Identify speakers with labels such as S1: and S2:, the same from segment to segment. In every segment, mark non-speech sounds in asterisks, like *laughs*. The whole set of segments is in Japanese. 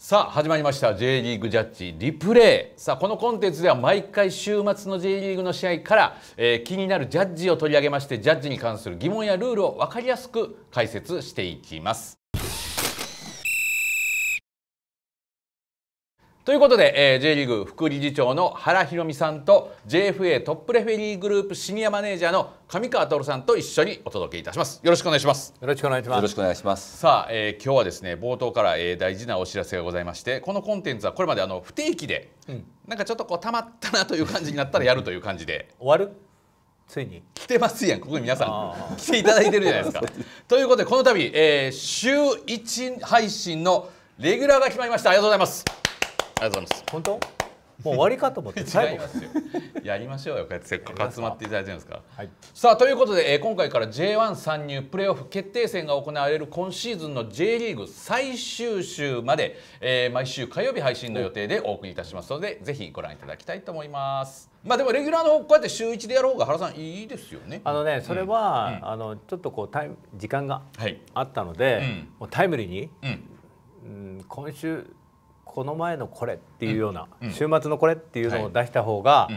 S1: さあ始まりました J リーグジャッジリプレイさあこのコンテンツでは毎回週末の J リーグの試合から、えー、気になるジャッジを取り上げましてジャッジに関する疑問やルールを分かりやすく解説していきますということで、えー、J リーグ副理事長の原博美さんと JFA トップレフェリーグループシニアマネージャーの上川徹さんと一緒にお届けいたしますよろしくお願いしますよろしくお願いしますよろしくお願いしますさあ、えー、今日はですね冒頭から、えー、大事なお知らせがございましてこのコンテンツはこれまであの不定期で、うん、なんかちょっとこうたまったなという感じになったらやるという感じで終わるついに来てますやんここに皆さん来ていただいてるじゃないですか *laughs* ということでこの度、えー、週1配信のレギュラーが決まりましたありがとうございますありがとうございます本当もう終わりかと思って違いますよやりましょうよせっかく集まっていただいてるんですか、はい、さあということで、えー、今回から J1 参入プレーオフ決定戦が行われる今シーズンの J リーグ最終週まで、えー、毎週火曜日配信の予定でお送りいたしますのでぜひご覧いただきたいと思いますまあでもレギュラーのこうやって週一でやる方が原さんいいですよねあのねそれは、
S2: うん、あのちょっとこうタイ時間があったので、はい、もうタイムリーに、うん、うん、今週この前のこれっていうような、うん、週末のこれっていうのを出した方が、はい、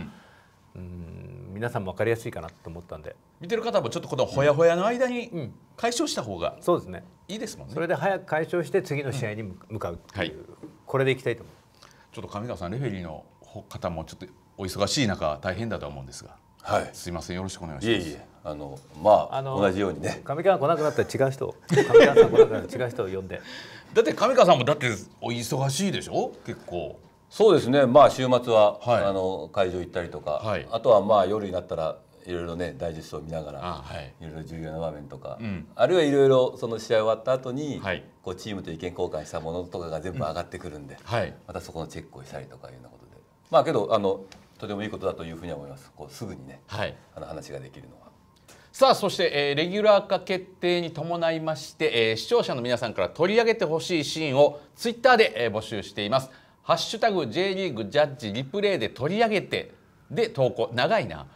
S2: うん皆さんも分かりやすいかなと思ったんで見てる方もちょっとこのほやほやの間に解消した方が、そうですねいいですもんねそれで早く解消して次の試合に
S1: 向かうっていう、はい、これでいきたいと思ちょっと上川さんレフェリーの方もちょっとお忙しい中大変だと思うんですがはい、すいませんよろしくお願いします。いえいえあのまあ同じようにね。
S3: 上川来なくな
S1: ったら違う人、
S3: 上川さん来なくなったら違う人を呼んで。*laughs* だって上川さんもだってお忙しいでしょ結構。そうですね。まあ週末は、はい、あの会場行ったりとか、はい、あとはまあ夜になったらいろいろねダイジェストを見ながら、はい、いろいろ重要な場面とか、うん、あるいはいろいろその試合終わった後に、はい、こうチームと意見交換したものとかが全部上がってくるんで、うん、またそこのチェックをしたりとかいうようなことで。まあけどあのとてもいいことだというふうに思いますこうすぐにね、はい、あの話ができるのは。
S1: さあそして、えー、レギュラー化決定に伴いまして、えー、視聴者の皆さんから取り上げてほしいシーンをツイッターで、えー、募集しています。ハッシュタグ J リーグジャッジリプレイで取り上げてで投稿長いな。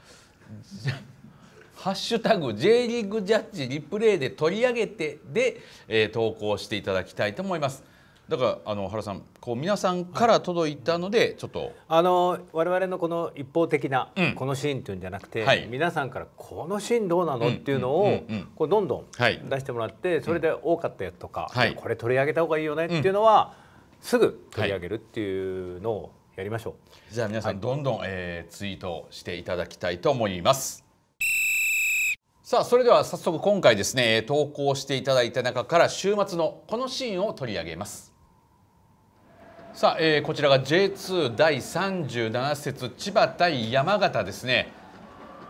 S1: ハッシュタグ J リーグジャッジリプレイで取り上げてで、えー、投稿していただきたいと思います。だからあの原さんこう皆さんから届いたのでちょっと、はい、あの我々のこ
S2: の一方的なこのシーンというんじゃなくて、うんはい、皆さんからこのシーンどうなのっていうのをこうどんどん出してもらって、それで多かったやつとか、はい、これ取り上げた方がいいよねってい
S1: うのは、すぐ取り上げるっていうのをやりましょう、じゃあ皆さんどんどん、えー、ツイートしていただきたいと思います。さあそれでは早速今回ですね投稿していただいた中から週末のこのシーンを取り上げますさあ、えー、こちらが J2 第37節千葉対山形ですね、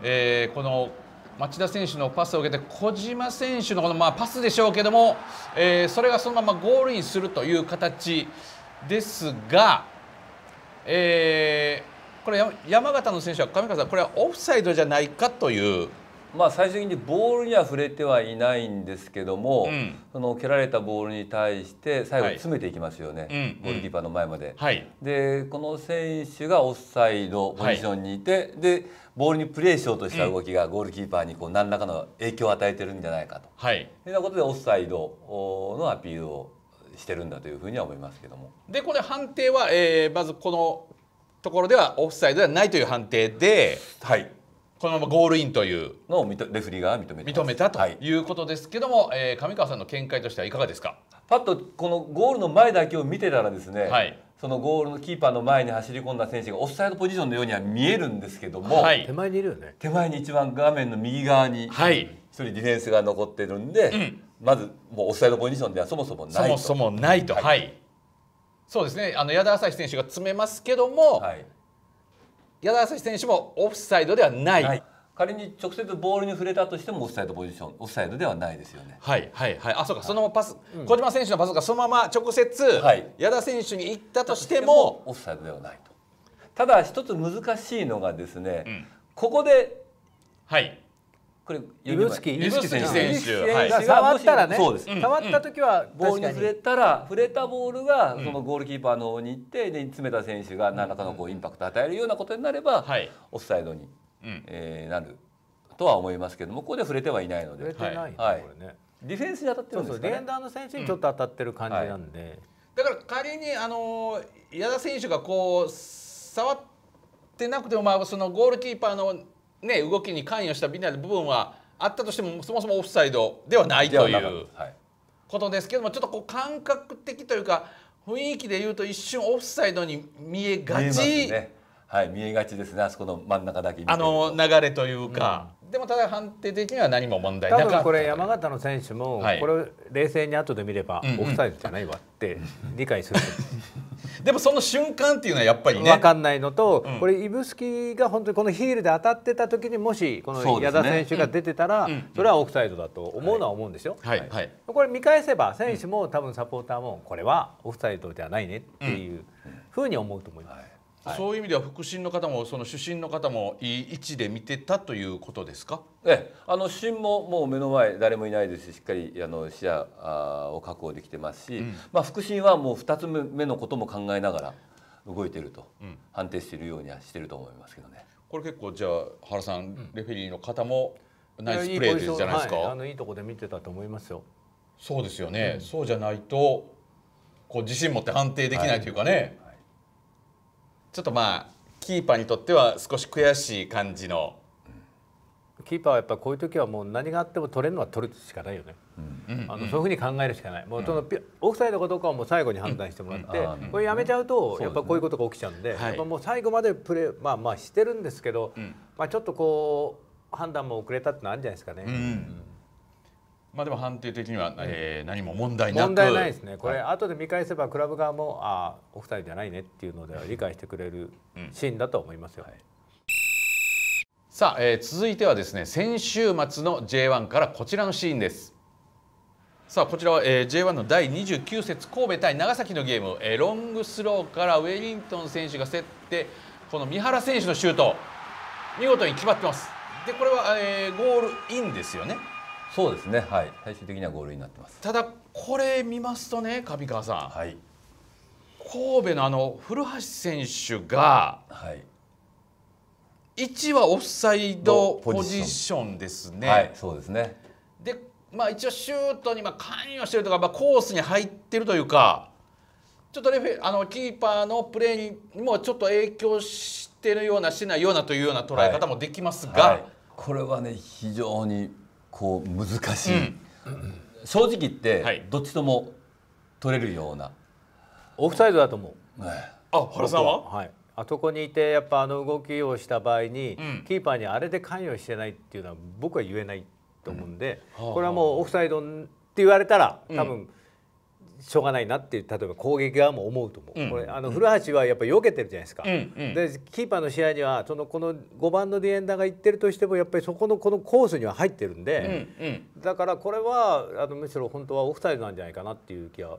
S1: えー、この町田選手のパスを受けて小島選手のこのまあパスでしょうけども、えー、それがそのままゴールインするという形ですが、えー、これ
S3: 山形の選手は上川さんこれはオフサイドじゃないかというまあ、最終的にボールには触れてはいないんですけども、うん、その蹴られたボールに対して最後詰めていきますよね、はい、ゴールキーパーの前まで。はい、でこの選手がオフサイドポジションにいて、はい、でボールにプレーしようとした動きがゴールキーパーにこう何らかの影響を与えてるんじゃないかと、はい、いうようなことでオフサイドのアピールをしてるんだというふうには思いますけども。
S1: でこれ判定は、えー、まずこのところではオフサイドではないという判定で。はいこのままゴールインというのをレフリーが認め認め
S3: たということですけども、はい、えー、上川さんの見解としてはいかがですかパッとこのゴールの前だけを見てたらですね、はい、そのゴールのキーパーの前に走り込んだ選手がオフサイドポジションのようには見えるんですけども、はい、手前にいるよね手前に一番画面の右側に一人ディフェンスが残ってるんで、はい、まずもうオフサイドポジションではそもそもないと。そもそもないと、は
S1: いそうですねあの矢田朝日選手が詰めますけども、はい、
S3: 矢田選手もオフサイドではない、はい、仮に直接ボールに触れたとしてもオフサイドポジションオフサイドではないですよねはいはいはいあそうか、はい、そのパス、うん、小島選手のパスがそのまま直接、はい、矢田選手に行ったとしてもオフサイドではないとただ一つ難しいのがですね、うん、ここではいこれ指宿、スキイブスキ選手が触ったらね、触った時はボールに触れたら触れたボールがそのゴールキーパーの方に行ってで詰めた選手が何らかのこうインパクトを与えるようなことになれば、オフサイドに、えなるとは思いますけども、ここで触れてはいないので、はい、これね。ディフェンスに当たってるんですディフェンダー
S1: の選手にちょっと当
S3: たってる感じなんで。
S1: だから仮にあの矢田選手がこう触ってなくてもまあそのゴールキーパーのね、動きに関与した微妙な部分はあったとしてもそもそもオフサイドではないということですけどもちょっとこう感覚的というか雰囲気でいうと一瞬オフサイドに見えがち。ね、
S3: はい見えがちですねあそこの真ん中だけあの流れというか、
S1: うん、でもただ判定的には何も問題なかった
S2: これ山形の選手も、これ冷静に後で見ればオフサイドじゃないわって理解する *laughs*
S1: でもその瞬間っていうのはやっぱりね分
S2: かんないのと、うん、これ指宿が本当にこのヒールで当たってた時にもしこの矢田選手が出てたらそ、ねうん、それはオフサイドだと思うのは思うんですよ。はいはいはい、これ見返せば選手も多分サポーターもこれは
S1: オフサイドではないねっていうふうに思うと思います。そういう意味では腹心の方もその主審の方もいい位置で見てたということですか。
S3: ええ、あの主審ももう目の前誰もいないですし、しっかりあの視野を確保できてますし、うん、まあ腹心はもう二つ目のことも考えながら動いてると、うん、判定しているようにはしてると思いますけどね。これ結構
S1: じゃあ原さん、レフェリーの方もナイスプレーじゃないですか。いいはい、あのいいところで見てたと思いますよ。そうですよね。うん、そうじゃないとこう自信持って判定できないというかね。はいちょっとまあキーパーにとっては少し悔しい感じの
S2: キーパーはやっぱこういう時はもう何があっても取れるのは取るしかないよね、うん、あの、そういうふうに考えるしかない、うん、もうそのオフサイドかどうかはもう最後に判断してもらって、これやめちゃうとやっぱこういうことが起きちゃうんで、ね、やっぱもう最後までプレーまあまあしてるんですけど、まあちょっとこう判断も遅れたってのあるんじゃないですかね。うん
S1: まあでも判定的には、えー、何も問題なく問題ないですねこれ、
S2: 後で見返せばクラブ側もああオフサじゃないねっていうのでは理解してくれるシーンだと思いますよ、うんはい、
S1: さあ、えー、続いてはですね先週末の J1 からこちらのシーンですさあこちらは、えー、J1 の第29節神戸対長崎のゲーム、えー、ロングスローからウェリントン選手が競ってこの三原選手のシュート見事に決まってますでこれは、えー、ゴールインですよねそうですね、はい、最終的には5類になってます。ただ、これ見ますとね、上川さん、はい、神戸のあの古橋選手が、はい、1はオフサイドポジションですね。はい、そうですねで、まあ、一応、シュートにまあ関与してるとか、まあ、コースに入っているというか、ちょっとレフェあのキーパーのプレーにもちょっと影響してるような、してないようなというような捉え方もできますが。はい
S3: はい、これはね非常にこう難しい、正直言ってどっちとも取れるような
S2: オフサイドだと思う、あ原さんは、はい、あそこにいてやっぱあの動きをした場合に、キーパーにあれで関与してないっていうのは僕は言えないと思うんで、これはもうオフサイドって言われたら多分、しょうがないなっていう例えば攻撃側も思うと思う、うん、これあの古橋はやっぱり避けてるじゃないですか、うんうん、でキーパーの試合にはそのこの5番のディエンダーが行ってるとしてもやっぱりそこのこのコースには入ってるんで、うんうん、だからこれはあのむしろ本当はオフサイドなんじゃないかなっていう気は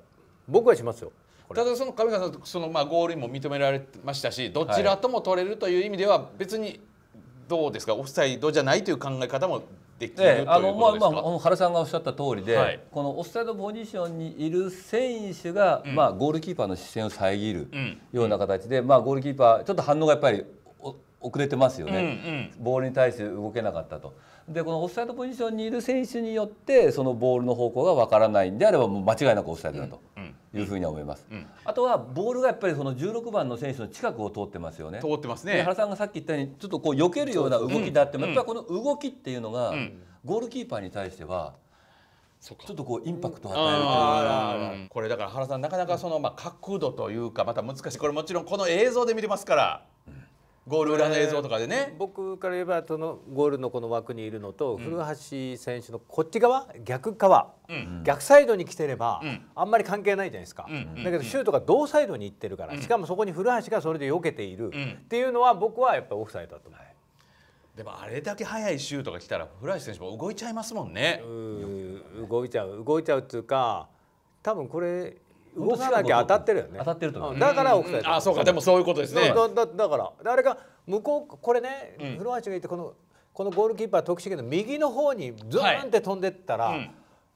S2: 僕はしますよ。
S1: ただその上川さんそのまあゴールインも認められましたしどちらとも取れるという意味では別にどうですかオフサイドじゃないという考え方もできる、ええ、あのまあ
S3: まあ原さんがおっしゃった通りで、はい、このオフサイドポジションにいる選手が、うん、まあゴールキーパーの視線を遮るような形で、うん、まあゴールキーパーちょっと反応がやっぱり遅れてますよね、うんうん、ボールに対して動けなかったと。でこのオフサイドポジションにいる選手によってそのボールの方向がわからないんであればもう間違いなくオフサイドだと。いうふうに思います、うんうん、あとはボールがやっぱりその16番の選手の近くを通ってますよね。通ってますね原さんがさっき言ったようにちょっとこう避けるような動きであっても、やっぱりこの動きっていうのが、ゴールキーパーに対してはちょっとこうインパクトを与えるというこれだから原さんなかなかその
S1: まあ角度というかまた難しいこれもちろんこの映像で見れますからゴール裏の映像とかでね、
S2: 僕から言えばそのゴールのこの枠にいるのと、古橋選手のこっち側逆側、逆サイドに来てれば、あんまり関係ないじゃないですか、だけどシュートが同サイドに行ってるから、しかもそこに古橋がそれで避けている、っていうのは僕はやっぱりオフサイドだと思う。でもあれだけ速いシュートが来たら古橋選手も動いちゃいますもんね。動いちゃう動いちゃうっていうか多分これ
S3: 動かなきゃ当たっ
S2: てるよね当たってるとだから奥さんあそうかでもそういうことですねだからあれが向こうこれね古橋が言ってこのこのゴールキーパー徳重の右の方にズーンって飛んでったら、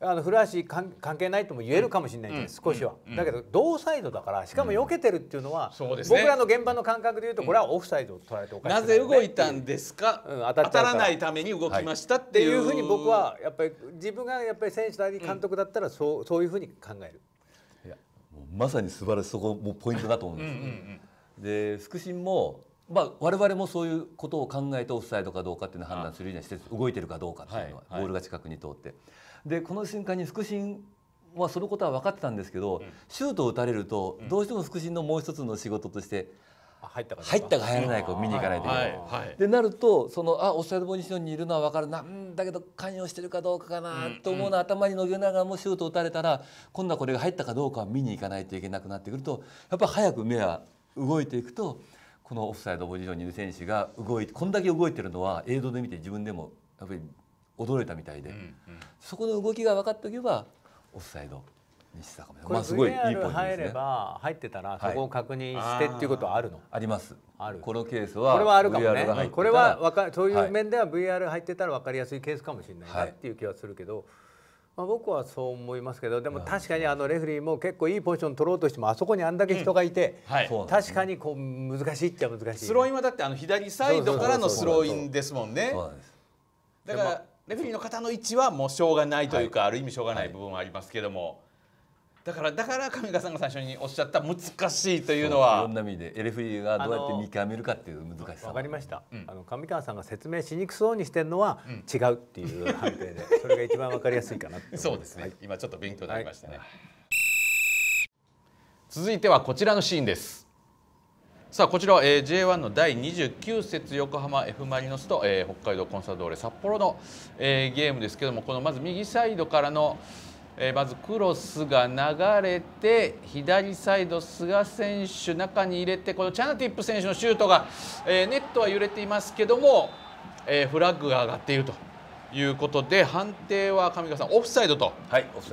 S2: あの古橋関係ないとも言えるかもしれないけど、うん、少しは、うん、だけど同サイドだからしかも避けてるっていうのは、うんね、僕らの現場の感覚でいうとこれはオフサイドを捉えておかしい、ね、な
S1: ぜ動いたんですか,、当たか当たらないために動きましたっていう、はい、っていうふうに僕は
S2: やっぱり自分がやっぱり選手なり監督だったらそう,、そういうふうに考える。
S3: まさに素晴らしいそこもポイントだと思うんです、ねうん、で腹心もまあ、我々もそういうことを考えてオフサイドかどうかっていうのを判断するようにして動いてるかどうかっていうのは、ボールが近くに通って。でこの瞬間に腹審はそのことは分かってたんですけど、シュートを打たれるとどうしても腹心のもう一つの仕事として入ったか入ったか入らないかを見に行かないといけない。でなるとそのあオフサイドポジションにいるのは分かるなんだけど関与してるかどうかかなと思うの、頭にのげながらもシュート打たれたら今度はこれが入ったかどうかは見に行かないといけなくなってくるとやっぱ早く目は動いていくとこのオフサイドポジションにいる選手が動いてこんだけ動いてるのは映像で見て自分でもやっぱり驚いたみたいで、そこの動きが分かっておけばオフサイド西坂これ v 入れば
S2: 入ってたらそこを確認してっていうことは
S3: あるの、ありますあるこのケースはこれはあるかもねこれは
S2: わかそういう面では VR 入ってたら分かりやすいケースかもしれないなっていう気はするけど、まあ、僕はそう思いますけどでも確かにあのレフェリーも結構いいポジション取ろうとしてもあそこにあんだけ人がいて、うんはい、確かにこう難しいっちゃ難しい、ね、ス
S1: ローインはだってあの左サイドからのスローインですもんねだからレフェリーの方の位置はもうしょうがないというか、はい、ある意味しょうがない部分はありますけども、だからだから上川さんが最初にお
S3: っしゃった難しいというのはいろんな意味で LFE がどうやって見極めるかっていう難しさわかりま
S2: した、うん、あの上川さんが説明しにくそうにしてるのは
S3: 違うっていう判定で、*laughs* それが一
S2: 番
S1: わかりやすいかなそうですね、はい、今ちょっと勉強になりましたね、はい、続いてはこちらのシーンですさあこちらは、えー、J1 の第29節横浜 F・ マリノスと、えー、北海道コンサドーレ札幌の、えー、ゲームですけどもこのまず右サイドからの、えー、まずクロスが流れて左サイド菅選手中に入れてこのチャナティップ選手のシュートが、えー、ネットは揺れていますけども、えー、フラッグが上がっているということで判定は上川さんオフサイドと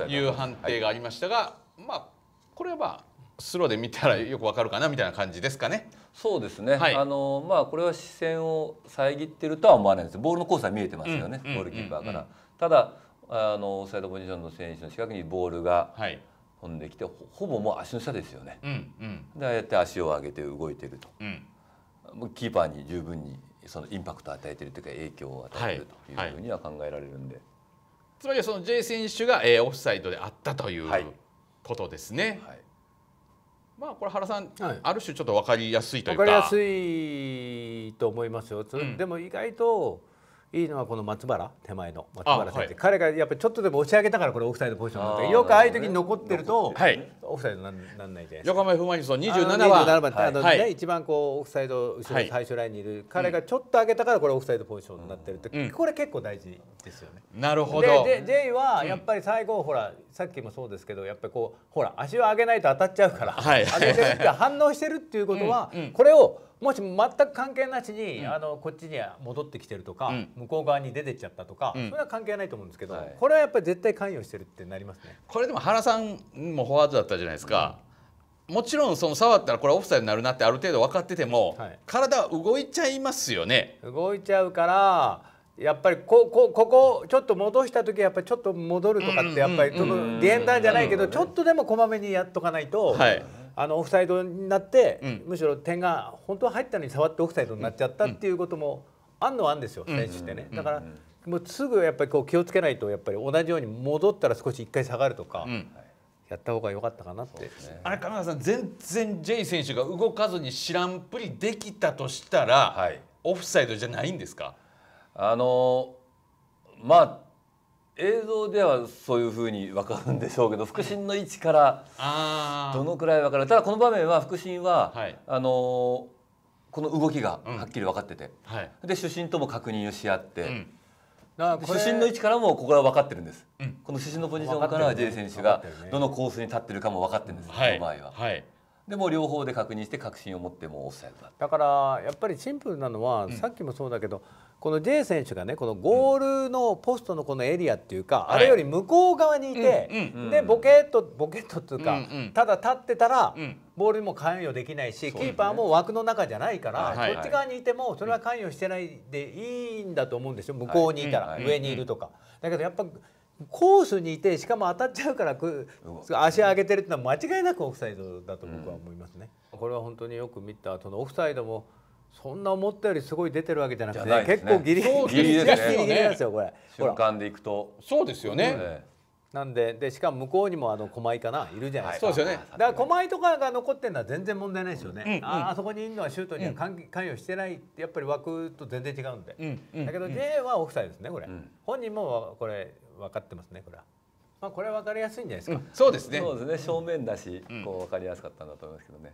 S1: いう判定がありましたが、はい、まあこれは
S3: スローで見たらよくわかるかなみたいな感じですかね。そうですね。はい、あのまあこれは視線を遮ってるとは思わないです。ボールのコースは見えてますよね。ゴ、うん、ールキーパーから。ただあのサイドポジションの選手の近くにボールが飛んできて、はい、ほぼもう足の下ですよね。うんうん、でああやって足を上げて動いてると、うん、キーパーに十分にそのインパクトを与えてるというか影響を与えてるというふうには考えられるんで、はいはい、つ
S1: まりその J 選手が、えー、オフサイドであったということですね。はいまあこれ原さん、はい、ある種ちょっと分かりやすいというか分かりやす
S2: いと思いますよ、うん、でも意外といいのはこの松原手前の松原先生、はい、彼がやっぱりちょっとでも押し上げたからこれオフサイドポジションなってよくああいう時に残ってると、はい、オフサイドなんなんないで横浜 F・ マリノスの27番27番、はい、あのね、一番こうオフサイド後ろ最初ラインにいる、彼がちょっと上げたからこれオフサイドポジションになってるって、これ結構大事ですよね。なるほどでで J はやっぱり最後ほらさっきもそうですけどやっぱりこうほら足を上げないと当たっちゃうから、
S1: はい、上げてるって反
S2: 応してるっていうことは、うんうん、これをもし全く関係なしに、うん、あのこっちには戻ってきてるとか、うん、向こう側に出てっちゃったとか、うん、それは関係ないと思うんですけど、はい、
S1: これはやっぱり絶対関与してるってなりますね。これでも原さんもフォワードだったじゃないですか。もちろんその触ったらこれオフサイドになるなってある程度分かってても、はい、体動いちゃいますよね
S2: 動いちゃうからやっぱりここここちょっと戻した時やっぱりちょっと戻るとかってやっぱりそのディエンダーじゃないけどちょっとでもこまめにやっとかないと、はい、あのオフサイドになって、うん、むしろ点が本当は入ったのに触ってオフサイドになっちゃったっていうこともあんのはあんですよ選手ってね。だからもうすぐやっぱりこう気をつけないとやっぱり同じように戻ったら少し一回下がるとか。うんやった方が良かったかなって、ね、
S1: あれ亀田さん全然 J 選手が動かずに知らんぷりできたとしたら、はい、オ
S3: フサイドじゃないんですかあのまあ映像ではそういうふうに分かるんでしょうけど腹心の位置からどのくらい分かるただこの場面は腹心は、はい、あのこの動きがはっきり分かってて、うんはい、で主審とも確認をし合って、うん、主審の位置からもここは分かってるんです、うん、この主審のポジションからは J 選手がどのコースに立ってるかも分かってるんです、はい、この場合は。はいでも両方で確認して確信を持ってもオフサイドだだからやっぱりシンプルなのは、
S2: さっきもそうだけどこの J 選手がねこのゴールのポストのこのエリアっていうか、うん、あれより向こう側にいて、はい、でボケっとボケっとっていうか、うんうん、ただ立ってたら、うん、ボールにも関与できないし、ね、キーパーも枠の中じゃないから、こっち側にいてもそれは関与してないでいいんだと思うんですよ向こうにいたら、はい、上にいるとか。だけどやっぱコースにいてしかも当たっちゃうから足上げてるってのは間違いなくオフサイドだと僕は思いますね。これは本当によく見たそのオフサイドもそんな思ったよりすごい出てるわけじゃなくて、ね、結構ギリギリギリギリですよこれ瞬間でいくとそうですよね、なんででしかも向こうにもあの狛江かないるじゃないですか、はい、そうですよねだから狛江とかが残ってるのは全然問題ないですよね、うんうん、ああそこにいるのはシュートには関,、与してないってやっぱり枠と全然違うんで、うんうん、だけど J はオフサイドですねこれ、本人もこれ分かってますねこれは。
S1: まあこれは分かりやすいんじゃないですか。そうですね。そうですね。正面だし、こう分かりやすかっ
S3: たんだと思いますけどね。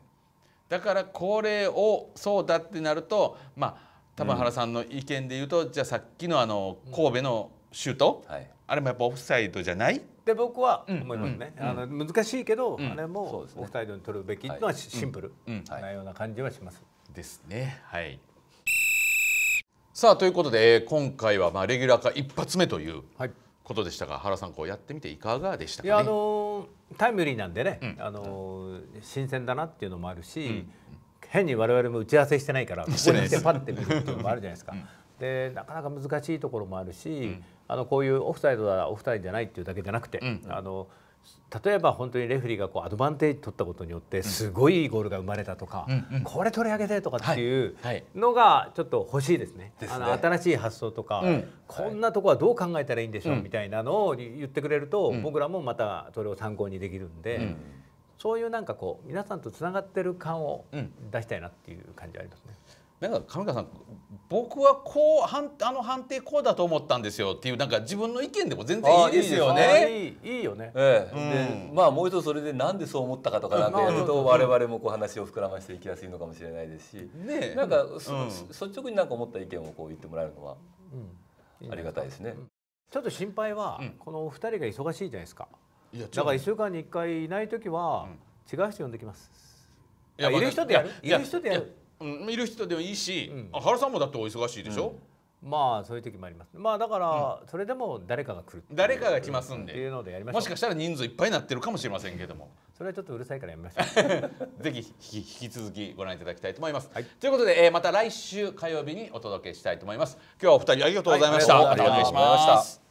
S1: だからこれをそうだってなるとまあ玉原さんの意見で言うと、うん、じゃあさっきのあの神戸のシュート、うんはい、あれもやっぱオフサイドじゃない
S2: で僕は思いますね、うん、あの難しいけど、あれもオフサイドに取
S1: るべきのはシンプル
S2: なような感じはします。
S1: ですね。はい、さあということで、今回はまあレギュラー化一発目ということでしたが、はい、原さんこうやってみていかがでしたか、ね、いやあのータイムリーなんでね、あの
S2: 新鮮だなっていうのもあるし、変に我々も打ち合わせしてないからここに来てパッて見るっていうのもあるじゃないですか。でなかなか難しいところもあるし、あのこういうオフサイドはオフサイドじゃないっていうだけじゃなくて、あの例えば本当にレフェリーがこうアドバンテージ取ったことによってすごいゴールが生まれたとか、うんうん、これ取り上げてとかっていうのがちょっと欲しいですね。はいはい、あの新しい発想とか、うん、こんなとこはどう考えたらいいんでしょうみたいなのを言ってくれると、僕らもまたそれを参考にできるんで。そういうなんかこう皆
S1: さんとつながってる感を出したいなっていう感じありますね。なんか神川さん僕はこう判あの判定こうだと思ったんですよっていうなんか自分の意見でも全然いいですよね。いいいいよね、ええ、う
S3: ん、でまあもう一度それでなんでそう思ったかとかなんてやると我々もこう話を膨らましていきやすいのかもしれないですし、ね、なんか、うん、率直になんか思った意見をこう言ってもらえるのはありがたいですね。うん、
S2: ちょっと心配は、このお二人が忙しいじゃないですか。いやだから一週間に一回いない時は、違う人呼んできます。
S1: いやいる人でやるいる人でやる。うん、いる人でもいいし、うん、原さんもだってお忙しいでしょ、うん、まあそういう時もあります
S2: まあだから、うん、それでも
S1: 誰かが来る誰かが来ますんでっていうのでやりましょうもしかしたら人数いっぱいになってるかもしれませんけども
S2: それはちょっとうるさいからやめましょ
S1: う *laughs* ぜひ引き続きご覧いただきたいと思います、はい、ということで、えー、また来週火曜日にお届けしたいと思います今日はお二人ありがとうございました、はい、ございします